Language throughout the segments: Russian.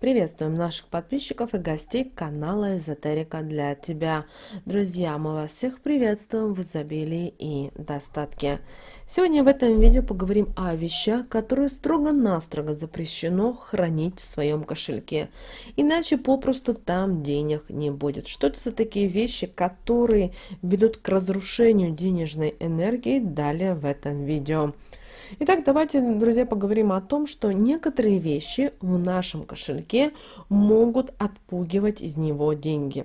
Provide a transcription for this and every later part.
Приветствуем наших подписчиков и гостей канала Эзотерика для тебя. Друзья, мы вас всех приветствуем в изобилии и достатке. Сегодня в этом видео поговорим о вещах, которые строго-настрого запрещено хранить в своем кошельке. Иначе попросту там денег не будет. Что это за такие вещи, которые ведут к разрушению денежной энергии? Далее в этом видео. Итак, давайте, друзья, поговорим о том, что некоторые вещи в нашем кошельке могут отпугивать из него деньги.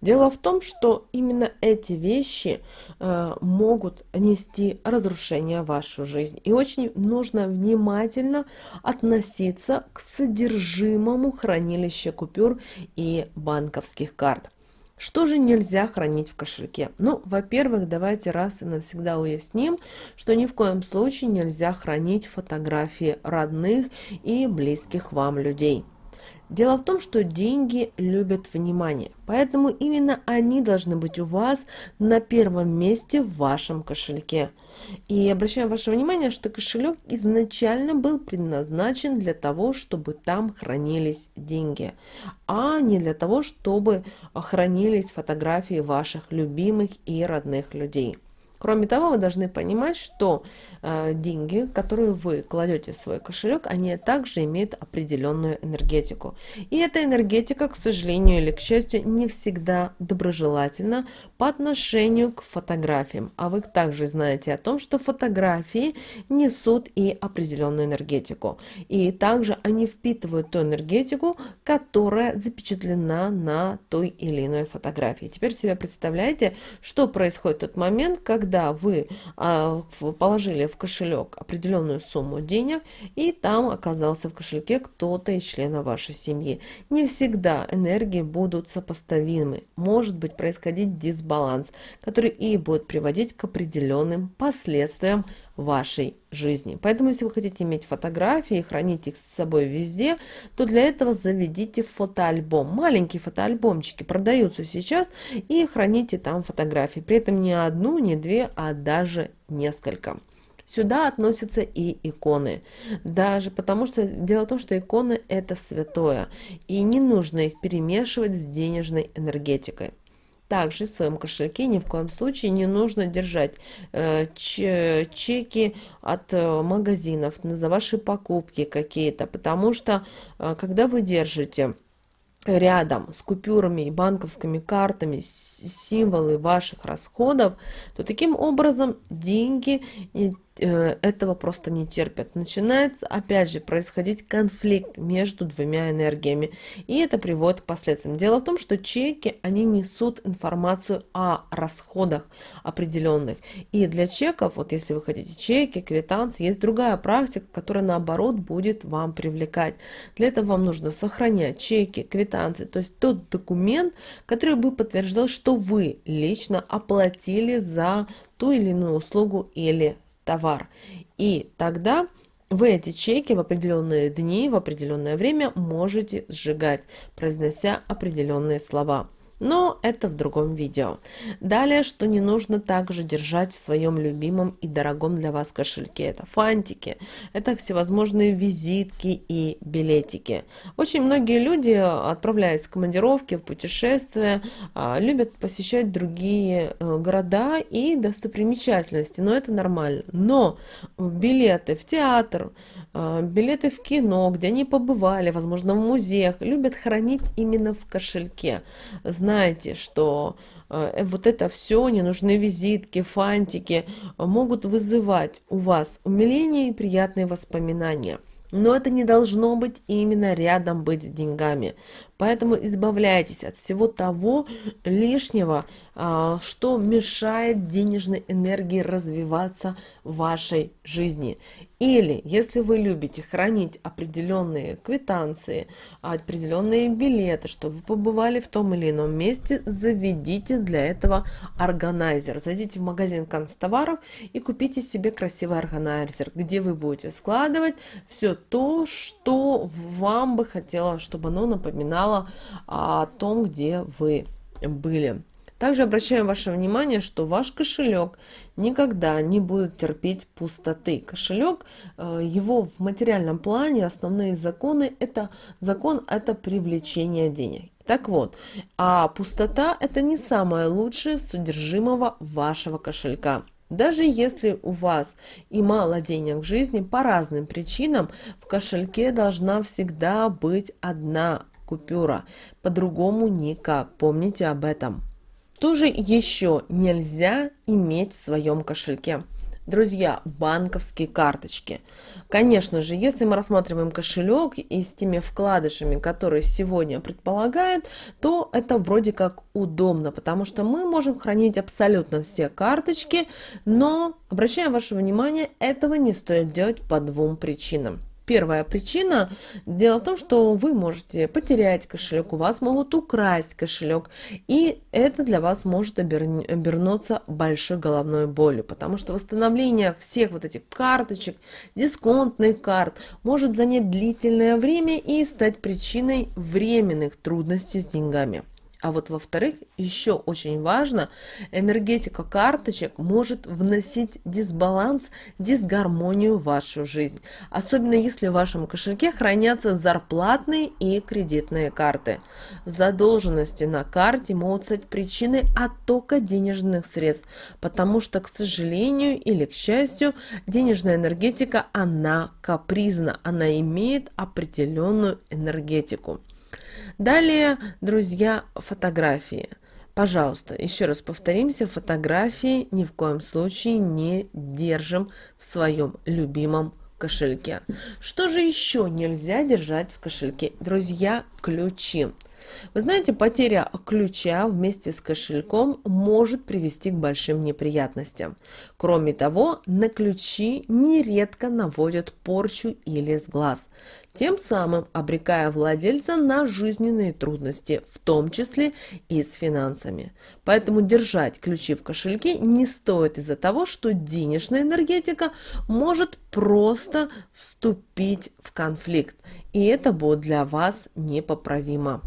Дело в том, что именно эти вещи э, могут нести разрушение в вашу жизнь. И очень нужно внимательно относиться к содержимому хранилища купюр и банковских карт. Что же нельзя хранить в кошельке? Ну, во-первых, давайте раз и навсегда уясним, что ни в коем случае нельзя хранить фотографии родных и близких вам людей. Дело в том, что деньги любят внимание, поэтому именно они должны быть у вас на первом месте в вашем кошельке. И обращаю ваше внимание, что кошелек изначально был предназначен для того, чтобы там хранились деньги, а не для того, чтобы хранились фотографии ваших любимых и родных людей. Кроме того, вы должны понимать, что э, деньги, которые вы кладете в свой кошелек, они также имеют определенную энергетику. И эта энергетика, к сожалению или к счастью, не всегда доброжелательна по отношению к фотографиям. А вы также знаете о том, что фотографии несут и определенную энергетику. И также они впитывают ту энергетику, которая запечатлена на той или иной фотографии. Теперь себе представляете, что происходит в тот момент, когда когда вы а, положили в кошелек определенную сумму денег, и там оказался в кошельке кто-то из членов вашей семьи. Не всегда энергии будут сопоставимы. Может быть происходить дисбаланс, который и будет приводить к определенным последствиям вашей жизни. Поэтому, если вы хотите иметь фотографии и хранить их с собой везде, то для этого заведите фотоальбом. Маленькие фотоальбомчики продаются сейчас и храните там фотографии. При этом не одну, не две, а даже несколько. Сюда относятся и иконы. Даже потому что дело в том, что иконы это святое. И не нужно их перемешивать с денежной энергетикой. Также в своем кошельке ни в коем случае не нужно держать э, чеки от э, магазинов за ваши покупки какие-то, потому что э, когда вы держите рядом с купюрами и банковскими картами символы ваших расходов, то таким образом деньги Э, этого просто не терпят. Начинается, опять же, происходить конфликт между двумя энергиями. И это приводит к последствиям. Дело в том, что чеки, они несут информацию о расходах определенных. И для чеков, вот если вы хотите чеки, квитанции, есть другая практика, которая наоборот будет вам привлекать. Для этого вам нужно сохранять чеки, квитанции, то есть тот документ, который бы подтверждал, что вы лично оплатили за ту или иную услугу или товар. И тогда вы эти чеки в определенные дни, в определенное время можете сжигать, произнося определенные слова. Но это в другом видео. Далее, что не нужно также держать в своем любимом и дорогом для вас кошельке. Это фантики, это всевозможные визитки и билетики. Очень многие люди, э, отправляясь в командировки, в путешествия, э, любят посещать другие э, города и достопримечательности. Но это нормально. Но билеты в театр, Э, билеты в кино, где они побывали, возможно, в музеях, любят хранить именно в кошельке. Знаете, что э, э, вот это все, не нужны визитки, фантики, могут вызывать у вас умиление и приятные воспоминания. Но это не должно быть именно рядом быть с деньгами. Поэтому избавляйтесь от всего того лишнего, а, что мешает денежной энергии развиваться в вашей жизни. Или, если вы любите хранить определенные квитанции, определенные билеты, что вы побывали в том или ином месте, заведите для этого органайзер. Зайдите в магазин канцтоваров и купите себе красивый органайзер, где вы будете складывать все то, что вам бы хотелось, чтобы оно напоминало рассказала о том, где вы были. Также обращаем ваше внимание, что ваш кошелек никогда не будет терпеть пустоты. Кошелек, э, его в материальном плане основные законы, это закон это привлечение денег. Так вот, а пустота это не самое лучшее содержимого вашего кошелька. Даже если у вас и мало денег в жизни, по разным причинам в кошельке должна всегда быть одна купюра. По-другому никак, помните об этом. Тоже еще нельзя иметь в своем кошельке. Друзья, банковские карточки. Конечно же, если мы рассматриваем кошелек и с теми вкладышами, которые сегодня предполагает, то это вроде как удобно, потому что мы можем хранить абсолютно все карточки, но, обращаем ваше внимание, этого не стоит делать по двум причинам. Первая причина. Дело в том, что вы можете потерять кошелек, у вас могут украсть кошелек, и это для вас может обернуться большой головной болью, потому что восстановление всех вот этих карточек, дисконтных карт, может занять длительное время и стать причиной временных трудностей с деньгами. А вот во-вторых, еще очень важно, энергетика карточек может вносить дисбаланс, дисгармонию в вашу жизнь. Особенно если в вашем кошельке хранятся зарплатные и кредитные карты. Задолженности на карте могут стать причиной оттока денежных средств, потому что, к сожалению или к счастью, денежная энергетика, она капризна, она имеет определенную энергетику. Далее, друзья, фотографии. Пожалуйста, еще раз повторимся, фотографии ни в коем случае не держим в своем любимом кошельке. Что же еще нельзя держать в кошельке? Друзья, ключи. Вы знаете, потеря ключа вместе с кошельком может привести к большим неприятностям. Кроме того, на ключи нередко наводят порчу или сглаз, тем самым обрекая владельца на жизненные трудности, в том числе и с финансами. Поэтому держать ключи в кошельке не стоит из-за того, что денежная энергетика может просто вступить в конфликт, и это будет для вас непоправимо.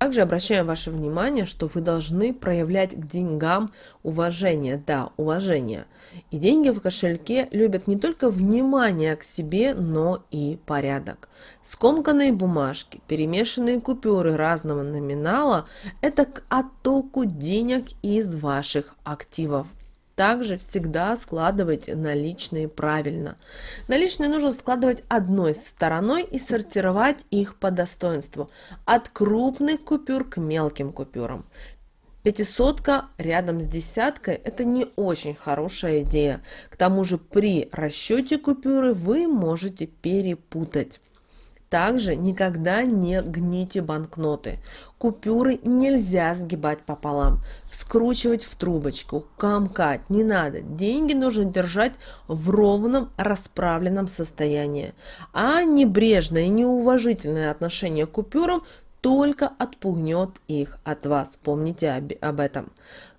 Также обращаем ваше внимание, что вы должны проявлять к деньгам уважение. Да, уважение. И деньги в кошельке любят не только внимание к себе, но и порядок. Скомканные бумажки, перемешанные купюры разного номинала – это к оттоку денег из ваших активов. Также всегда складывайте наличные правильно. Наличные нужно складывать одной стороной и сортировать их по достоинству. От крупных купюр к мелким купюрам. Пятисотка рядом с десяткой – это не очень хорошая идея. К тому же при расчете купюры вы можете перепутать. Также никогда не гните банкноты. Купюры нельзя сгибать пополам, скручивать в трубочку, камкать не надо. Деньги нужно держать в ровном расправленном состоянии. А небрежное и неуважительное отношение к купюрам только отпугнет их от вас. Помните об, об этом.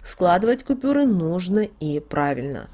Складывать купюры нужно и правильно.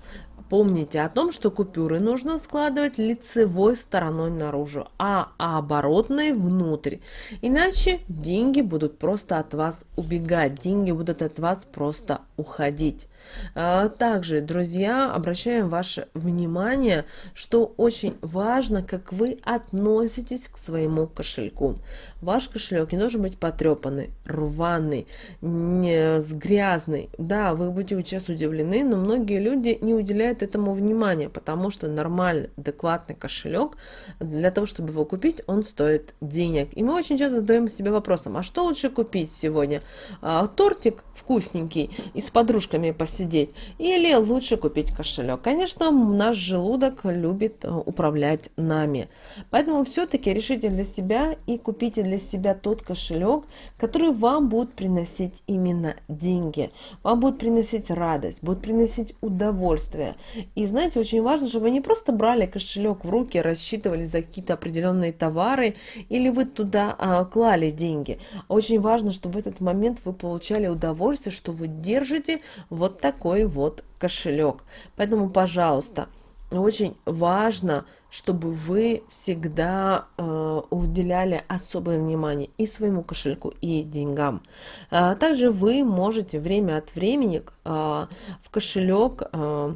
Помните о том, что купюры нужно складывать лицевой стороной наружу, а оборотной внутрь. Иначе деньги будут просто от вас убегать, деньги будут от вас просто уходить. А, также, друзья, обращаем ваше внимание, что очень важно, как вы относитесь к своему кошельку. Ваш кошелек не должен быть потрепанный, рваный, не, грязный. Да, вы будете сейчас удивлены, но многие люди не уделяют этому внимания, потому что нормальный, адекватный кошелек, для того, чтобы его купить, он стоит денег. И мы очень часто задаем себе вопросом, а что лучше купить сегодня? А, тортик вкусненький и с подружками посидеть? сидеть. Или лучше купить кошелек. Конечно, наш желудок любит э, управлять нами. Поэтому все-таки решите для себя и купите для себя тот кошелек, который вам будет приносить именно деньги. Вам будет приносить радость, будет приносить удовольствие. И знаете, очень важно, чтобы вы не просто брали кошелек в руки, рассчитывали за какие-то определенные товары, или вы туда а, клали деньги. Очень важно, чтобы в этот момент вы получали удовольствие, что вы держите вот такой вот кошелек. Поэтому, пожалуйста, очень важно, чтобы вы всегда э, уделяли особое внимание и своему кошельку, и деньгам. А также вы можете время от времени э, в кошелек э,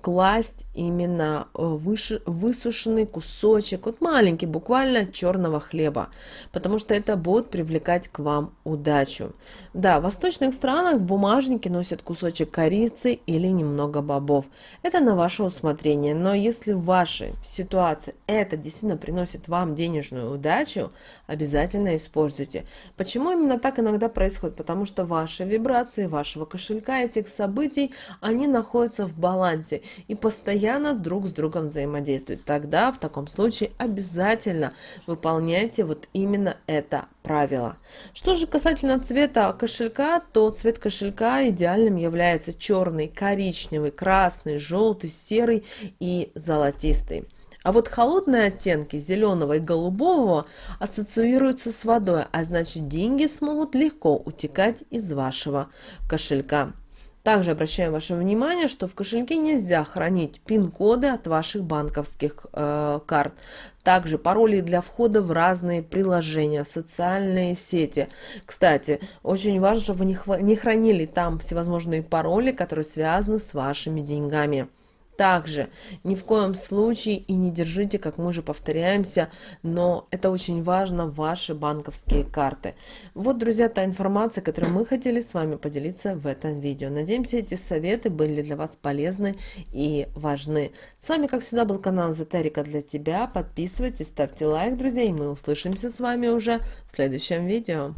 класть именно э, выше, высушенный кусочек, вот маленький буквально черного хлеба, потому что это будет привлекать к вам удачу. Да, в восточных странах бумажники носят кусочек корицы или немного бобов. Это на ваше усмотрение, но если в вашей ситуации это действительно приносит вам денежную удачу, обязательно используйте. Почему именно так иногда происходит? Потому что ваши вибрации вашего кошелька этих событий, они находятся в балансе балансе и постоянно друг с другом взаимодействуют. Тогда в таком случае обязательно выполняйте вот именно это правило. Что же касательно цвета кошелька, то цвет кошелька идеальным является черный, коричневый, красный, желтый, серый и золотистый. А вот холодные оттенки зеленого и голубого ассоциируются с водой, а значит деньги смогут легко утекать из вашего кошелька. Также обращаем ваше внимание, что в кошельке нельзя хранить пин-коды от ваших банковских э, карт. Также пароли для входа в разные приложения, социальные сети. Кстати, очень важно, чтобы вы не хранили там всевозможные пароли, которые связаны с вашими деньгами также. Ни в коем случае и не держите, как мы же повторяемся, но это очень важно, ваши банковские карты. Вот, друзья, та информация, которую мы хотели с вами поделиться в этом видео. Надеемся, эти советы были для вас полезны и важны. С вами, как всегда, был канал Эзотерика для тебя. Подписывайтесь, ставьте лайк, друзья, и мы услышимся с вами уже в следующем видео.